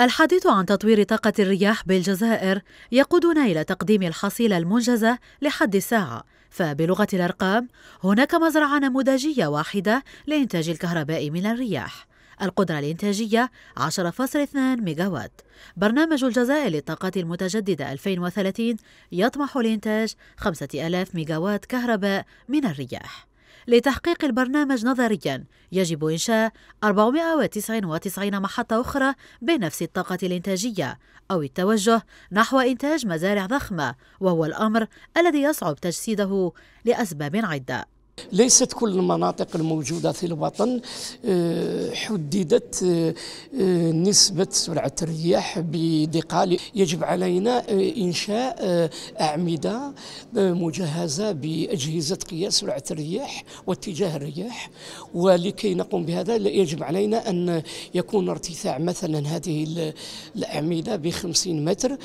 الحديث عن تطوير طاقة الرياح بالجزائر يقودنا إلى تقديم الحصيلة المنجزة لحد الساعة فبلغة الأرقام هناك مزرعة نموذجية واحدة لإنتاج الكهرباء من الرياح القدرة الإنتاجية 10.2 ميجاوات برنامج الجزائر للطاقات المتجددة 2030 يطمح لإنتاج 5000 ميجاوات كهرباء من الرياح لتحقيق البرنامج نظريا يجب إنشاء 499 محطة أخرى بنفس الطاقة الإنتاجية أو التوجه نحو إنتاج مزارع ضخمة وهو الأمر الذي يصعب تجسيده لأسباب عدة ليست كل المناطق الموجودة في الوطن آه، حددت آه، آه، نسبة سرعة الرياح بدقة يجب علينا إنشاء أعمدة مجهزة بأجهزة قياس سرعة الرياح واتجاه الرياح ولكي نقوم بهذا يجب علينا أن يكون ارتفاع مثلا هذه الأعمدة ب 50 متر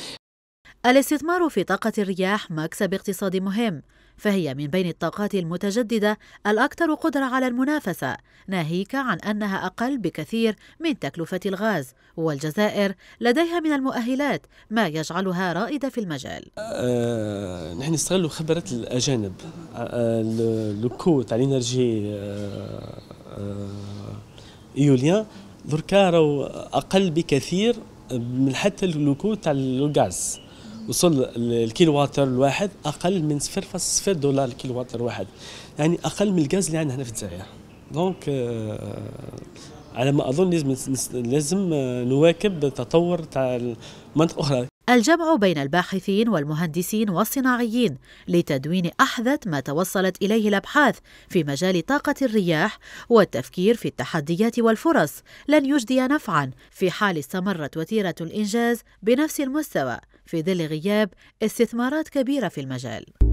الاستثمار في طاقة الرياح مكسب اقتصادي مهم فهي من بين الطاقات المتجددة الأكثر قدرة على المنافسة ناهيك عن أنها أقل بكثير من تكلفة الغاز والجزائر لديها من المؤهلات ما يجعلها رائدة في المجال آه، نحن نستغل خبرة الأجانب أه، لو تاع الانرجي أه، أه، ايوليان دركا راهو اقل بكثير من حتى اللوكو تاع الغاز وصل الكيلو واتر الواحد اقل من 0.0 دولار الكيلو واتر الواحد يعني اقل من الغاز اللي عندنا هنا في الجزائر دونك آه، على ما اظن لازم لازم آه، نواكب تطور تاع المنطقه اخرى الجمع بين الباحثين والمهندسين والصناعيين لتدوين احدث ما توصلت اليه الابحاث في مجال طاقه الرياح والتفكير في التحديات والفرص لن يجدي نفعا في حال استمرت وتيره الانجاز بنفس المستوى في ظل غياب استثمارات كبيرة في المجال